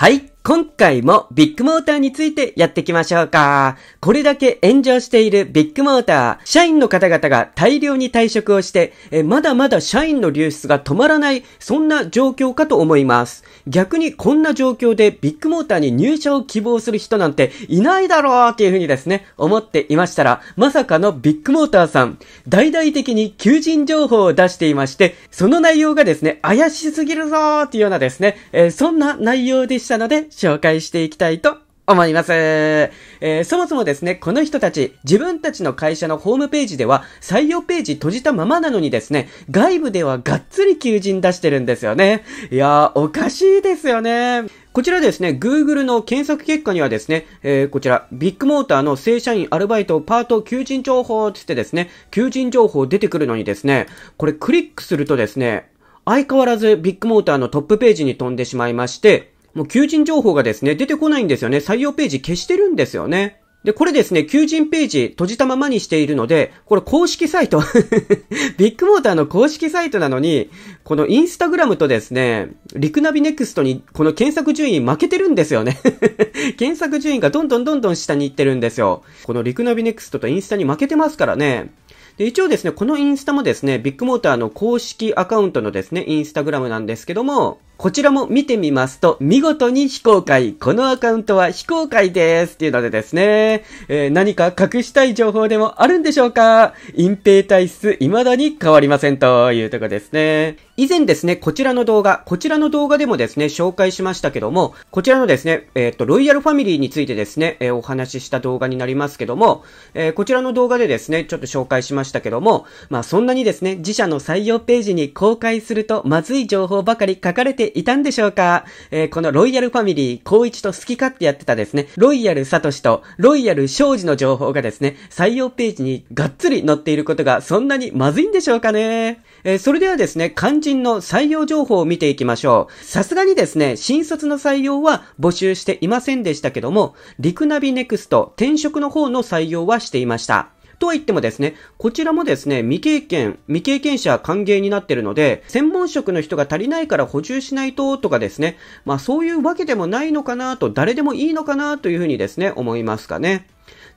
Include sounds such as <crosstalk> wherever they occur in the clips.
はい。今回もビッグモーターについてやっていきましょうか。これだけ炎上しているビッグモーター、社員の方々が大量に退職をして、えまだまだ社員の流出が止まらない、そんな状況かと思います。逆にこんな状況でビッグモーターに入社を希望する人なんていないだろうっていうふうにですね、思っていましたら、まさかのビッグモーターさん、大々的に求人情報を出していまして、その内容がですね、怪しすぎるぞーっていうようなですね、えそんな内容でしたので、紹介していきたいと思います。えー、そもそもですね、この人たち、自分たちの会社のホームページでは、採用ページ閉じたままなのにですね、外部ではがっつり求人出してるんですよね。いやー、おかしいですよね。こちらですね、Google の検索結果にはですね、えー、こちら、ビッグモーターの正社員アルバイトパート求人情報つってですね、求人情報出てくるのにですね、これクリックするとですね、相変わらずビッグモーターのトップページに飛んでしまいまして、もう求人情報がですね、出てこないんですよね。採用ページ消してるんですよね。で、これですね、求人ページ閉じたままにしているので、これ公式サイト <laughs> ビッグモーターの公式サイトなのに、このインスタグラムとですね、リクナビネクストにこの検索順位負けてるんですよね <laughs> 検索順位がどんどんどんどん下に行ってるんですよ。このリクナビネクストとインスタに負けてますからね。で、一応ですね、このインスタもですね、ビッグモーターの公式アカウントのですね、インスタグラムなんですけども、こちらも見てみますと、見事に非公開。このアカウントは非公開です。っていうのでですね、えー、何か隠したい情報でもあるんでしょうか隠蔽体質未だに変わりませんというとこですね。以前ですね、こちらの動画、こちらの動画でもですね、紹介しましたけども、こちらのですね、えっ、ー、と、ロイヤルファミリーについてですね、えー、お話しした動画になりますけども、えー、こちらの動画でですね、ちょっと紹介しましたけども、まあ、そんなにですね、自社の採用ページに公開するとまずい情報ばかり書かれてていたんでしょうかえー、このロイヤルファミリー、高一と好き勝手やってたですね、ロイヤルサトシとロイヤル庄司の情報がですね、採用ページにがっつり載っていることがそんなにまずいんでしょうかねえー、それではですね、肝心の採用情報を見ていきましょう。さすがにですね、新卒の採用は募集していませんでしたけども、リクナビネクスト転職の方の採用はしていました。とは言ってもですね、こちらもですね、未経験、未経験者歓迎になってるので、専門職の人が足りないから補充しないと、とかですね、まあそういうわけでもないのかなと、誰でもいいのかなというふうにですね、思いますかね。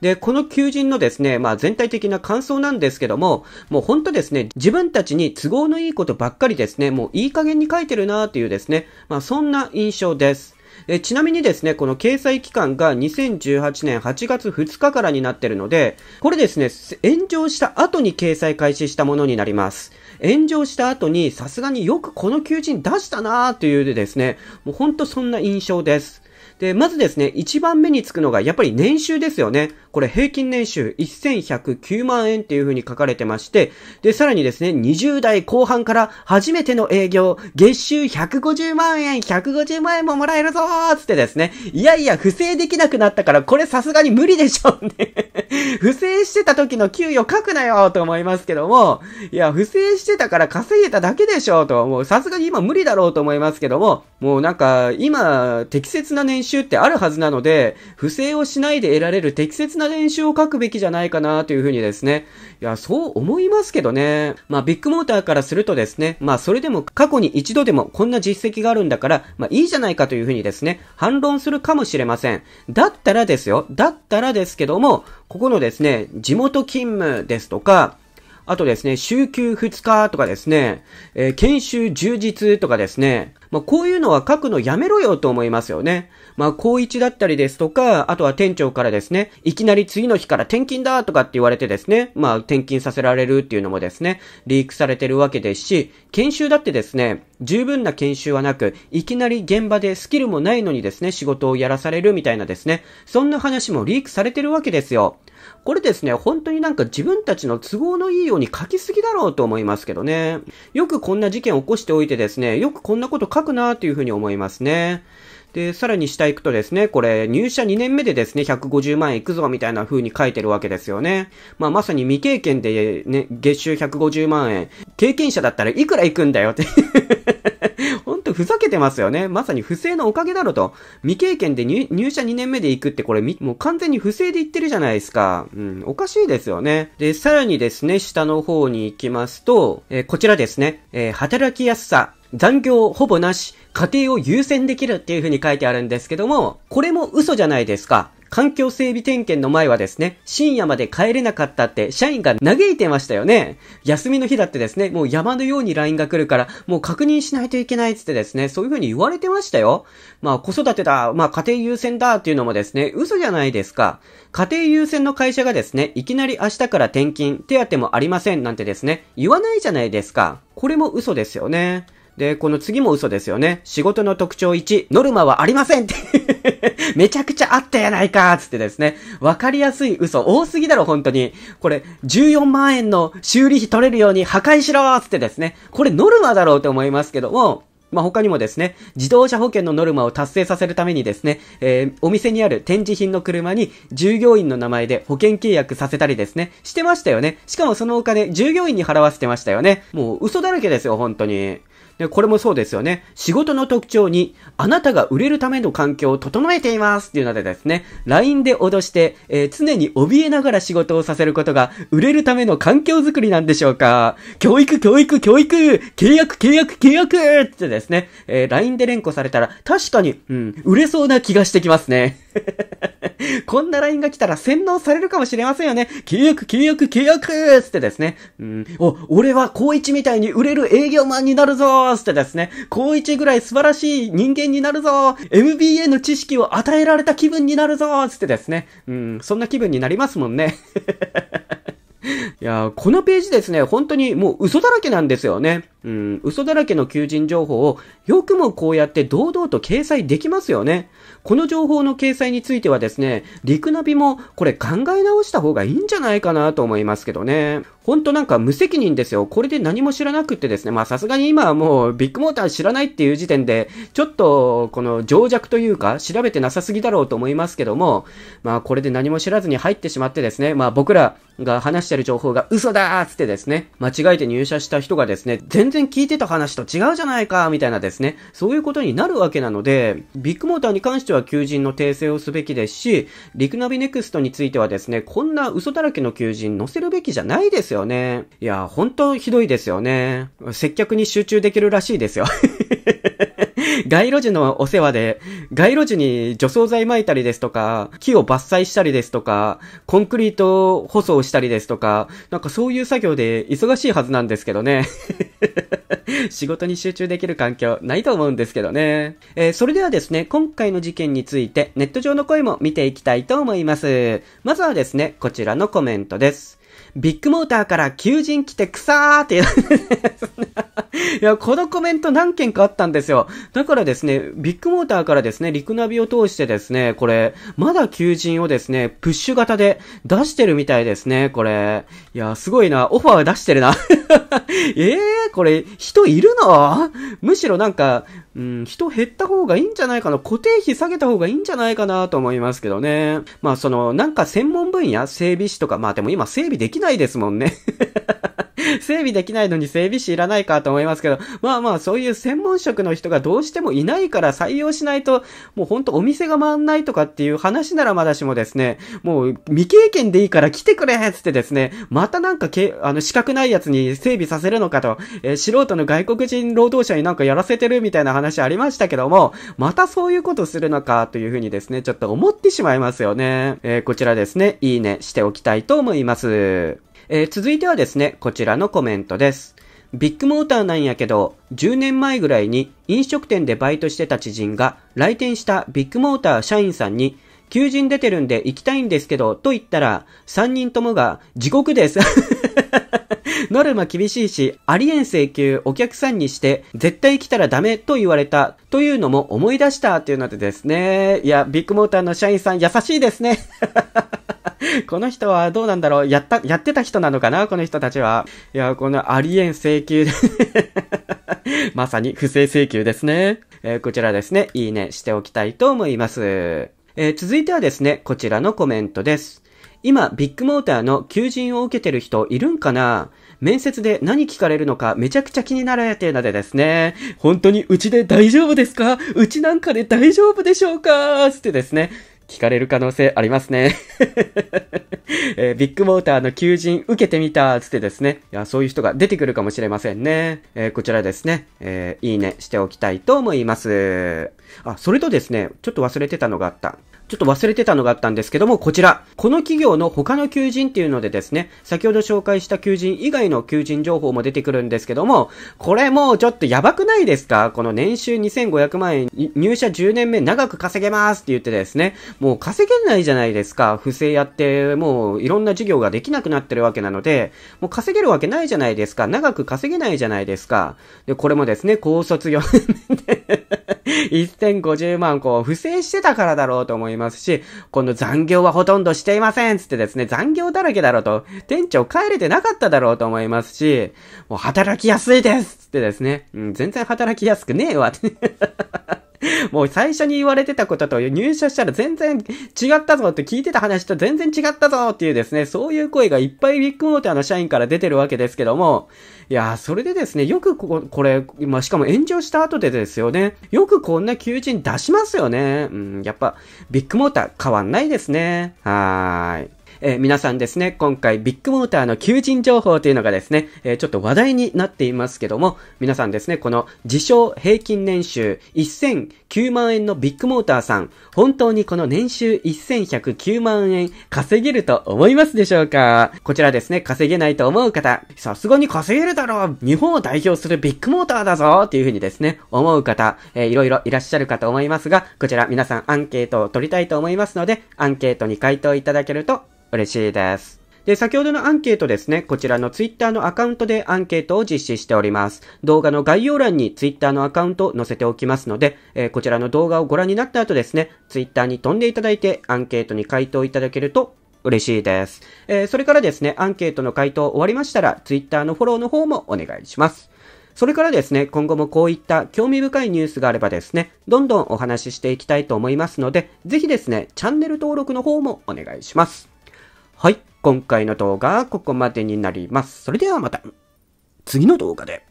で、この求人のですね、まあ全体的な感想なんですけども、もう本当ですね、自分たちに都合のいいことばっかりですね、もういい加減に書いてるなというですね、まあそんな印象です。えちなみにですね、この掲載期間が2018年8月2日からになってるので、これですね、炎上した後に掲載開始したものになります。炎上した後にさすがによくこの求人出したなーというですね、もうほんとそんな印象です。で、まずですね、一番目につくのが、やっぱり年収ですよね。これ平均年収1109万円っていう風に書かれてまして、で、さらにですね、20代後半から初めての営業、月収150万円、150万円ももらえるぞーつってですね、いやいや、不正できなくなったから、これさすがに無理でしょうね不正してた時の給与書くなよと思いますけども、いや、不正してたから稼げただけでしょうと、もうさすがに今無理だろうと思いますけども、もうなんか、今、適切な年収ってあるはずなので、不正をしないで得られる適切な年収を書くべきじゃないかなというふうにですね。いや、そう思いますけどね。まあ、ビッグモーターからするとですね、まあ、それでも過去に一度でもこんな実績があるんだから、まあ、いいじゃないかというふうにですね、反論するかもしれません。だったらですよ。だったらですけども、ここのですね、地元勤務ですとか、あとですね、週休2日とかですね、えー、研修充実とかですね、まあ、こういうのは書くのやめろよと思いますよね。まあ、高一だったりですとか、あとは店長からですね、いきなり次の日から転勤だとかって言われてですね、まあ、転勤させられるっていうのもですね、リークされてるわけですし、研修だってですね、十分な研修はなく、いきなり現場でスキルもないのにですね、仕事をやらされるみたいなですね、そんな話もリークされてるわけですよ。これですね、本当になんか自分たちの都合のいいように書きすぎだろうと思いますけどね。よくこんな事件起こしておいてですね、よくこんなこと書くなというふうに思いますね。で、さらに下行くとですね、これ、入社2年目でですね、150万円行くぞ、みたいな風に書いてるわけですよね。まあ、まさに未経験で、ね、月収150万円。経験者だったらいくら行くんだよってほんとふざけてますよね。まさに不正のおかげだろと。未経験で入社2年目で行くってこれ、もう完全に不正で言ってるじゃないですか。うん、おかしいですよね。で、さらにですね、下の方に行きますと、えー、こちらですね、えー、働きやすさ、残業ほぼなし、家庭を優先できるっていう風に書いてあるんですけども、これも嘘じゃないですか。環境整備点検の前はですね、深夜まで帰れなかったって社員が嘆いてましたよね。休みの日だってですね、もう山のように LINE が来るから、もう確認しないといけないっつってですね、そういう風に言われてましたよ。まあ子育てだ、まあ家庭優先だっていうのもですね、嘘じゃないですか。家庭優先の会社がですね、いきなり明日から転勤、手当もありませんなんてですね、言わないじゃないですか。これも嘘ですよね。で、この次も嘘ですよね。仕事の特徴1、ノルマはありませんって <laughs> めちゃくちゃあったやないかつってですね。わかりやすい嘘多すぎだろ、本当に。これ、14万円の修理費取れるように破壊しろつってですね。これノルマだろうと思いますけども、まあ、他にもですね、自動車保険のノルマを達成させるためにですね、えー、お店にある展示品の車に従業員の名前で保険契約させたりですね、してましたよね。しかもそのお金、従業員に払わせてましたよね。もう嘘だらけですよ、本当に。で、これもそうですよね。仕事の特徴に、あなたが売れるための環境を整えていますっていうのでですね、LINE で脅して、えー、常に怯えながら仕事をさせることが、売れるための環境づくりなんでしょうか。教育、教育、教育、契約、契約、契約ってですね、えー、LINE で連呼されたら、確かに、うん、売れそうな気がしてきますね。<laughs> こんな LINE が来たら洗脳されるかもしれませんよね。契約、契約、契約つってですね。うん。お、俺は高一みたいに売れる営業マンになるぞつってですね。高一ぐらい素晴らしい人間になるぞ !MBA の知識を与えられた気分になるぞつってですね。うん。そんな気分になりますもんね。<laughs> いやこのページですね、本当にもう嘘だらけなんですよね。うん、嘘だらけの求人情報をよくもこうやって堂々と掲載できますよね。この情報の掲載についてはですね、陸ナビもこれ考え直した方がいいんじゃないかなと思いますけどね。ほんとなんか無責任ですよ。これで何も知らなくってですね。まあさすがに今はもうビッグモーター知らないっていう時点で、ちょっとこの情弱というか、調べてなさすぎだろうと思いますけども、まあこれで何も知らずに入ってしまってですね、まあ僕らが話してる情報が嘘だーつってですね、間違えて入社した人がですね、全然聞いてた話と違うじゃないかみたいなですね、そういうことになるわけなので、ビッグモーターに関しては求人の訂正をすべきですし、リクナビネクストについてはですね、こんな嘘だらけの求人載せるべきじゃないですよ。よね。いや、本当ひどいですよね。接客に集中できるらしいですよ。<laughs> 街路樹のお世話で、街路樹に除草剤撒いたりですとか、木を伐採したりですとか、コンクリート舗装したりですとか、なんかそういう作業で忙しいはずなんですけどね。<laughs> 仕事に集中できる環境ないと思うんですけどね。えー、それではですね、今回の事件についてネット上の声も見ていきたいと思います。まずはですね、こちらのコメントです。ビッグモーターから求人来てくさーって、いや、このコメント何件かあったんですよ。だからですね、ビッグモーターからですね、リクナビを通してですね、これ、まだ求人をですね、プッシュ型で出してるみたいですね、これ。いや、すごいな、オファー出してるな。え <laughs> えー、これ、人いるのむしろなんか、うん、人減った方がいいんじゃないかな、固定費下げた方がいいんじゃないかなと思いますけどね。まあ、その、なんか専門分野、整備士とか、まあでも今整備できないですもんね。<laughs> 整備できないのに整備士いらないかと思いますけど、まあまあそういう専門職の人がどうしてもいないから採用しないと、もうほんとお店が回んないとかっていう話ならまだしもですね、もう未経験でいいから来てくれつってですね、またなんかけ、あの資格ないやつに整備させるのかと、えー、素人の外国人労働者になんかやらせてるみたいな話ありましたけども、またそういうことするのかというふうにですね、ちょっと思ってしまいますよね。えー、こちらですね、いいねしておきたいと思います。えー、続いてはですね、こちらのコメントです。ビッグモーターなんやけど、10年前ぐらいに飲食店でバイトしてた知人が来店したビッグモーター社員さんに、求人出てるんで行きたいんですけど、と言ったら、3人ともが地獄です。<laughs> ノルマ厳しいし、ありえん請求お客さんにして、絶対来たらダメと言われた、というのも思い出したというのでですね。いや、ビッグモーターの社員さん優しいですね。<laughs> <laughs> この人はどうなんだろうやった、やってた人なのかなこの人たちは。いや、このありえん請求 <laughs> まさに不正請求ですね。えー、こちらですね、いいねしておきたいと思います。えー、続いてはですね、こちらのコメントです。今、ビッグモーターの求人を受けてる人いるんかな面接で何聞かれるのかめちゃくちゃ気になるってなのでですね、本当にうちで大丈夫ですかうちなんかで大丈夫でしょうかつってですね、聞かれる可能性ありますね <laughs> えー、ビッグモーターの求人受けてみたつってですね。いや、そういう人が出てくるかもしれませんね。えー、こちらですね。えー、いいねしておきたいと思います。あ、それとですね、ちょっと忘れてたのがあった。ちょっと忘れてたのがあったんですけども、こちら。この企業の他の求人っていうのでですね、先ほど紹介した求人以外の求人情報も出てくるんですけども、これもうちょっとやばくないですかこの年収2500万円、入社10年目長く稼げますって言ってですね、もう稼げないじゃないですか。不正やって、もういろんな事業ができなくなってるわけなので、もう稼げるわけないじゃないですか。長く稼げないじゃないですか。で、これもですね、高卒業。1050万こう、不正してたからだろうと思いますし、この残業はほとんどしていませんつってですね、残業だらけだろうと、店長帰れてなかっただろうと思いますし、もう働きやすいですつってですね、うん、全然働きやすくねえわって <laughs> もう最初に言われてたことと入社したら全然違ったぞって聞いてた話と全然違ったぞっていうですね、そういう声がいっぱいビッグモーターの社員から出てるわけですけども、いやー、それでですね、よくここれ、まあ、しかも炎上した後でですよね、よくこんな求人出しますよね。うん、やっぱ、ビッグモーター変わんないですね。はーい。えー、皆さんですね、今回ビッグモーターの求人情報というのがですね、えー、ちょっと話題になっていますけども、皆さんですね、この自称平均年収1009万円のビッグモーターさん、本当にこの年収1109万円稼げると思いますでしょうかこちらですね、稼げないと思う方、さすがに稼げるだろう日本を代表するビッグモーターだぞっていう風にですね、思う方、えー、いろいろいらっしゃるかと思いますが、こちら皆さんアンケートを取りたいと思いますので、アンケートに回答いただけると嬉しいです。で、先ほどのアンケートですね、こちらの Twitter のアカウントでアンケートを実施しております。動画の概要欄に Twitter のアカウントを載せておきますので、えー、こちらの動画をご覧になった後ですね、Twitter に飛んでいただいてアンケートに回答いただけると嬉しいです。えー、それからですね、アンケートの回答終わりましたら、Twitter のフォローの方もお願いします。それからですね、今後もこういった興味深いニュースがあればですね、どんどんお話ししていきたいと思いますので、ぜひですね、チャンネル登録の方もお願いします。はい、今回の動画はここまでになります。それではまた、次の動画で。